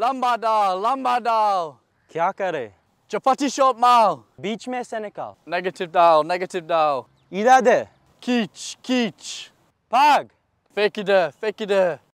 लंबा डाल लंबा डाल क्या करे चपाती शॉप माल बीच में से निकाल नेगेटिव डाल नेगेटिव डाल इधर दे कीच कीच पाग फेंक इधर फेंक इधर